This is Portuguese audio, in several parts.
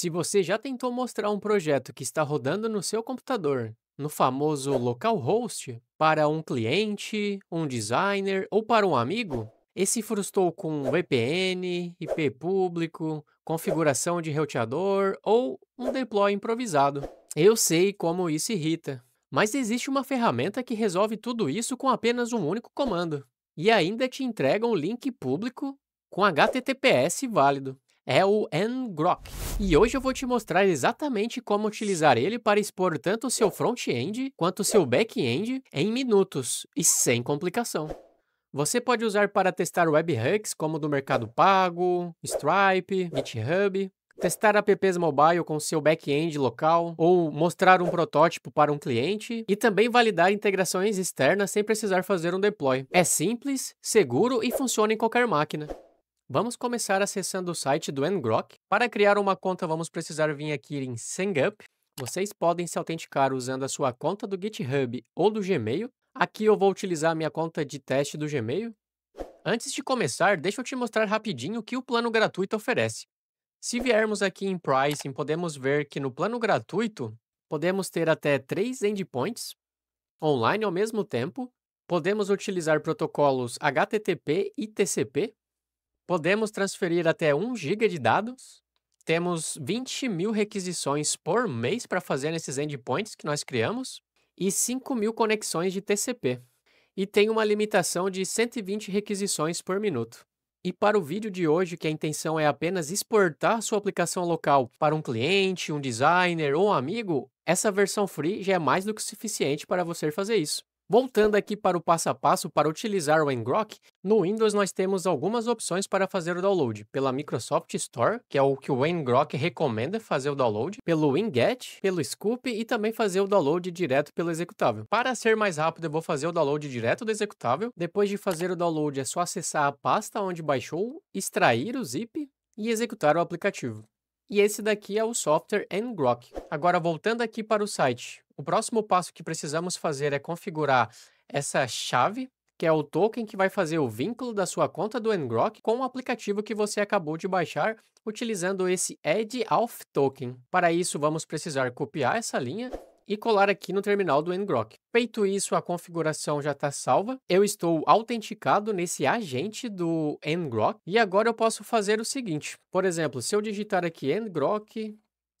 Se você já tentou mostrar um projeto que está rodando no seu computador, no famoso localhost, para um cliente, um designer ou para um amigo, e se frustrou com VPN, IP público, configuração de roteador ou um deploy improvisado. Eu sei como isso irrita, mas existe uma ferramenta que resolve tudo isso com apenas um único comando. E ainda te entrega um link público com HTTPS válido é o ngrok. E hoje eu vou te mostrar exatamente como utilizar ele para expor tanto o seu front-end quanto o seu back-end em minutos e sem complicação. Você pode usar para testar webhooks como do Mercado Pago, Stripe, GitHub, testar apps mobile com seu back-end local ou mostrar um protótipo para um cliente e também validar integrações externas sem precisar fazer um deploy. É simples, seguro e funciona em qualquer máquina. Vamos começar acessando o site do ngrok. Para criar uma conta, vamos precisar vir aqui em SendUp. Vocês podem se autenticar usando a sua conta do GitHub ou do Gmail. Aqui eu vou utilizar a minha conta de teste do Gmail. Antes de começar, deixa eu te mostrar rapidinho o que o plano gratuito oferece. Se viermos aqui em Pricing, podemos ver que no plano gratuito, podemos ter até três endpoints online ao mesmo tempo, podemos utilizar protocolos HTTP e TCP, Podemos transferir até 1 GB de dados. Temos 20 mil requisições por mês para fazer nesses endpoints que nós criamos e 5 mil conexões de TCP. E tem uma limitação de 120 requisições por minuto. E para o vídeo de hoje, que a intenção é apenas exportar sua aplicação local para um cliente, um designer ou um amigo, essa versão free já é mais do que suficiente para você fazer isso. Voltando aqui para o passo a passo para utilizar o ngrok, no Windows nós temos algumas opções para fazer o download, pela Microsoft Store, que é o que o ngrok recomenda fazer o download, pelo winget, pelo scoop e também fazer o download direto pelo executável. Para ser mais rápido, eu vou fazer o download direto do executável. Depois de fazer o download, é só acessar a pasta onde baixou, extrair o zip e executar o aplicativo. E esse daqui é o software ngrok. Agora, voltando aqui para o site, o próximo passo que precisamos fazer é configurar essa chave, que é o token que vai fazer o vínculo da sua conta do ngrok com o aplicativo que você acabou de baixar, utilizando esse add auth token. Para isso, vamos precisar copiar essa linha e colar aqui no terminal do ngrok. Feito isso, a configuração já está salva. Eu estou autenticado nesse agente do ngrok e agora eu posso fazer o seguinte. Por exemplo, se eu digitar aqui ngrok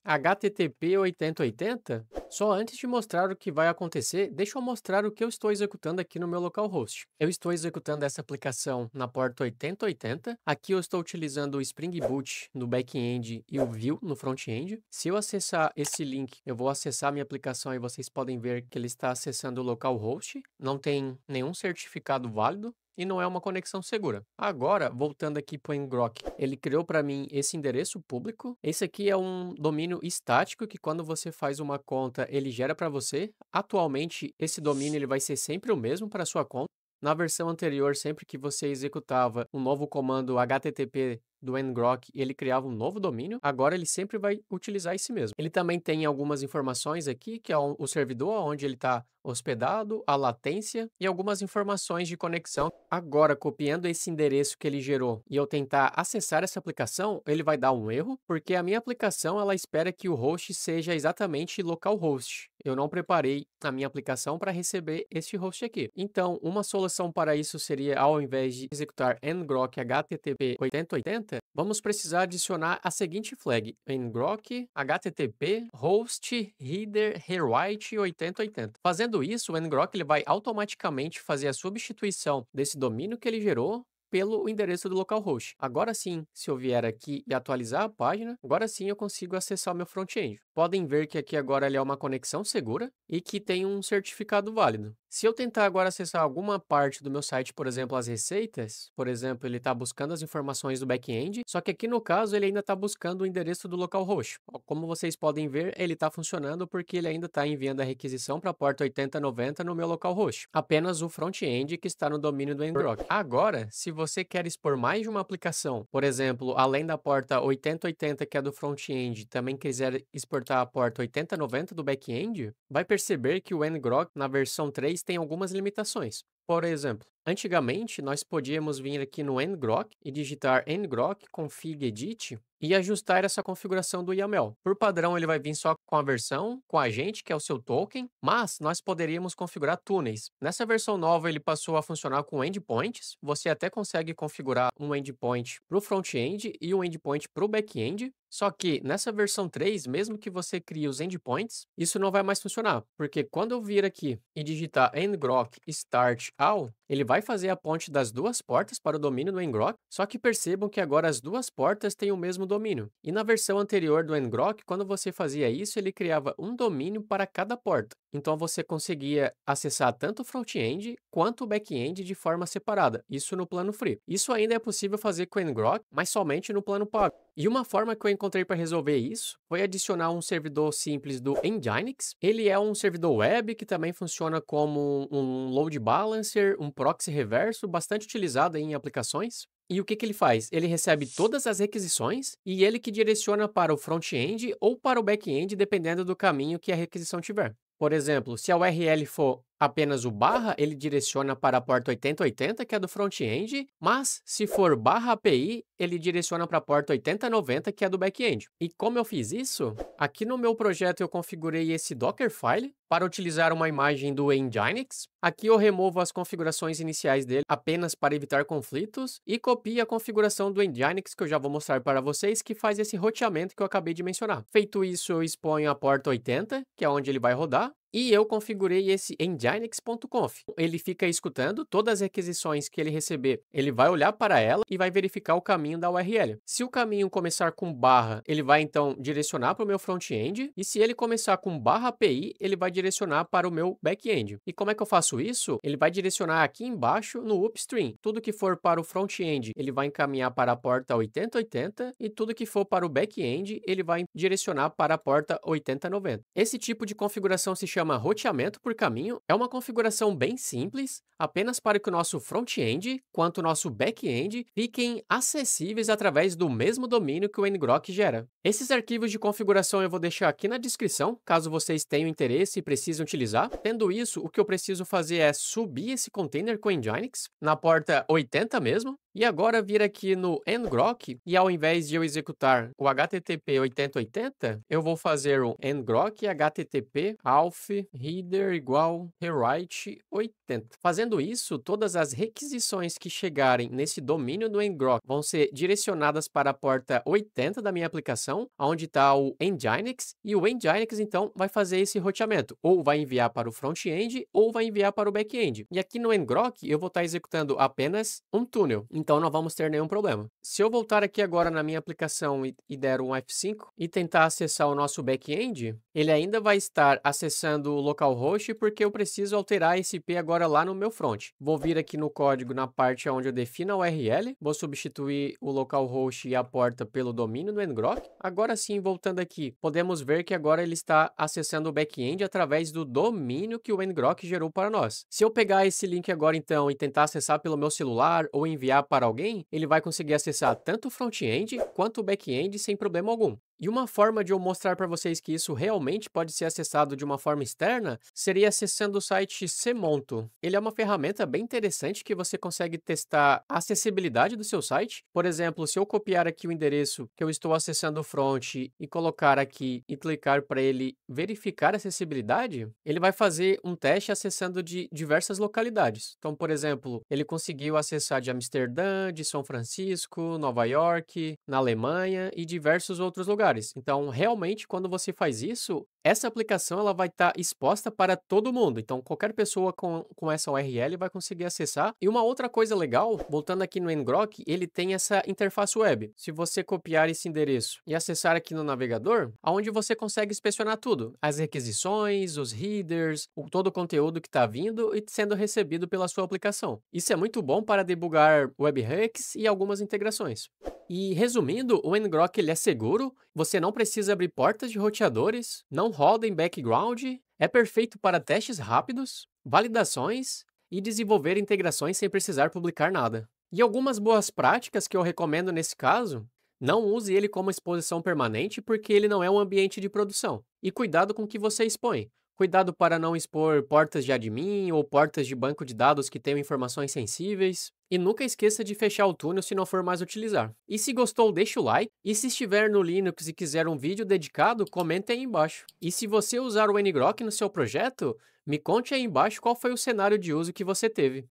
HTTP 8080? Só antes de mostrar o que vai acontecer, deixa eu mostrar o que eu estou executando aqui no meu localhost. Eu estou executando essa aplicação na porta 8080. Aqui eu estou utilizando o Spring Boot no back-end e o Vue no front-end. Se eu acessar esse link, eu vou acessar minha aplicação e vocês podem ver que ele está acessando o localhost. Não tem nenhum certificado válido e não é uma conexão segura. Agora, voltando aqui para o Ngrok, ele criou para mim esse endereço público. Esse aqui é um domínio estático que quando você faz uma conta, ele gera para você. Atualmente, esse domínio ele vai ser sempre o mesmo para sua conta. Na versão anterior, sempre que você executava um novo comando HTTP do ngrok e ele criava um novo domínio, agora ele sempre vai utilizar esse mesmo. Ele também tem algumas informações aqui, que é o servidor onde ele está hospedado, a latência e algumas informações de conexão. Agora, copiando esse endereço que ele gerou e eu tentar acessar essa aplicação, ele vai dar um erro, porque a minha aplicação ela espera que o host seja exatamente localhost. Eu não preparei a minha aplicação para receber esse host aqui. Então, uma solução para isso seria, ao invés de executar ngrok http 8080, ferramenta, vamos precisar adicionar a seguinte flag ngrok http host header rewrite 8080. Fazendo isso, o ngrok ele vai automaticamente fazer a substituição desse domínio que ele gerou pelo endereço do localhost. Agora sim, se eu vier aqui e atualizar a página, agora sim eu consigo acessar o meu front-end. Podem ver que aqui agora ele é uma conexão segura e que tem um certificado válido. Se eu tentar agora acessar alguma parte do meu site, por exemplo, as receitas, por exemplo, ele está buscando as informações do back-end, só que aqui no caso ele ainda está buscando o endereço do local host. Como vocês podem ver, ele está funcionando porque ele ainda está enviando a requisição para a porta 8090 no meu local host. Apenas o front-end que está no domínio do Android. Agora, se você quer expor mais de uma aplicação, por exemplo, além da porta 8080 que é do front-end, também quiser exportar a porta 8090 do back-end, vai perceber que o ngrok na versão 3 eles têm algumas limitações. Por exemplo, antigamente nós podíamos vir aqui no ngrok e digitar ngrok config edit e ajustar essa configuração do YAML. Por padrão, ele vai vir só com a versão, com a gente, que é o seu token, mas nós poderíamos configurar túneis. Nessa versão nova, ele passou a funcionar com endpoints. Você até consegue configurar um endpoint para o front-end e um endpoint para o back-end. Só que nessa versão 3, mesmo que você crie os endpoints, isso não vai mais funcionar, porque quando eu vir aqui e digitar ngrok start Al, ele vai fazer a ponte das duas portas para o domínio do Engrok, só que percebam que agora as duas portas têm o mesmo domínio. E na versão anterior do Engrok, quando você fazia isso, ele criava um domínio para cada porta. Então você conseguia acessar tanto o front-end quanto o back-end de forma separada, isso no plano free. Isso ainda é possível fazer com o Engrok, mas somente no plano pago. E uma forma que eu encontrei para resolver isso foi adicionar um servidor simples do Nginx. Ele é um servidor web que também funciona como um load balancer, um proxy reverso, bastante utilizado em aplicações. E o que, que ele faz? Ele recebe todas as requisições e ele que direciona para o front-end ou para o back-end, dependendo do caminho que a requisição tiver. Por exemplo, se a URL for Apenas o barra ele direciona para a porta 8080, que é do front-end, mas se for barra API, ele direciona para a porta 8090, que é do back-end. E como eu fiz isso? Aqui no meu projeto eu configurei esse Dockerfile para utilizar uma imagem do Nginx. Aqui eu removo as configurações iniciais dele apenas para evitar conflitos e copio a configuração do Nginx que eu já vou mostrar para vocês que faz esse roteamento que eu acabei de mencionar. Feito isso, eu exponho a porta 80, que é onde ele vai rodar, e eu configurei esse nginx.conf. Ele fica escutando todas as requisições que ele receber, ele vai olhar para ela e vai verificar o caminho da URL. Se o caminho começar com barra, ele vai então direcionar para o meu front-end, e se ele começar com barra API, ele vai direcionar para o meu back-end. E como é que eu faço isso? Ele vai direcionar aqui embaixo no upstream. Tudo que for para o front-end, ele vai encaminhar para a porta 8080 e tudo que for para o back-end, ele vai direcionar para a porta 8090. Esse tipo de configuração se chama chama roteamento por caminho é uma configuração bem simples, apenas para que o nosso front-end quanto o nosso back-end fiquem acessíveis através do mesmo domínio que o ngrok gera. Esses arquivos de configuração eu vou deixar aqui na descrição, caso vocês tenham interesse e precisem utilizar. Tendo isso, o que eu preciso fazer é subir esse container com Nginx, na porta 80 mesmo, e agora vir aqui no ngrok e ao invés de eu executar o http 8080, eu vou fazer um ngrok http alf reader igual rewrite 80. Fazendo isso, todas as requisições que chegarem nesse domínio do ngrok vão ser direcionadas para a porta 80 da minha aplicação, onde está o Nginx, e o Nginx então vai fazer esse roteamento, ou vai enviar para o front-end ou vai enviar para o back-end. E aqui no ngrok eu vou estar tá executando apenas um túnel então não vamos ter nenhum problema. Se eu voltar aqui agora na minha aplicação e, der um F5 e tentar acessar o nosso back-end, ele ainda vai estar acessando o localhost porque eu preciso alterar esse IP agora lá no meu front. Vou vir aqui no código na parte onde eu defino a URL, vou substituir o localhost e a porta pelo domínio do ngrok. Agora sim, voltando aqui, podemos ver que agora ele está acessando o back-end através do domínio que o ngrok gerou para nós. Se eu pegar esse link agora então e tentar acessar pelo meu celular ou enviar para alguém, ele vai conseguir acessar tanto o front-end quanto o back-end sem problema algum. E uma forma de eu mostrar para vocês que isso realmente pode ser acessado de uma forma externa seria acessando o site Semonto. Ele é uma ferramenta bem interessante que você consegue testar a acessibilidade do seu site. Por exemplo, se eu copiar aqui o endereço que eu estou acessando o front e colocar aqui e clicar para ele verificar a acessibilidade, ele vai fazer um teste acessando de diversas localidades. Então, por exemplo, ele conseguiu acessar de Amsterdã, de São Francisco, Nova York, na Alemanha e diversos outros lugares lugares. Então, realmente, quando você faz isso, essa aplicação ela vai estar tá exposta para todo mundo. Então, qualquer pessoa com, com essa URL vai conseguir acessar. E uma outra coisa legal, voltando aqui no Ngrok, ele tem essa interface web. Se você copiar esse endereço e acessar aqui no navegador, aonde você consegue inspecionar tudo. As requisições, os headers, o, todo o conteúdo que está vindo e sendo recebido pela sua aplicação. Isso é muito bom para debugar webhacks e algumas integrações. E resumindo, o ngrok ele é seguro, você não precisa abrir portas de roteadores, não roda em background, é perfeito para testes rápidos, validações e desenvolver integrações sem precisar publicar nada. E algumas boas práticas que eu recomendo nesse caso, não use ele como exposição permanente porque ele não é um ambiente de produção. E cuidado com o que você expõe. Cuidado para não expor portas de admin ou portas de banco de dados que tenham informações sensíveis. E nunca esqueça de fechar o túnel se não for mais utilizar. E se gostou, deixa o like. E se estiver no Linux e quiser um vídeo dedicado, comenta aí embaixo. E se você usar o ngrok no seu projeto, me conte aí embaixo qual foi o cenário de uso que você teve.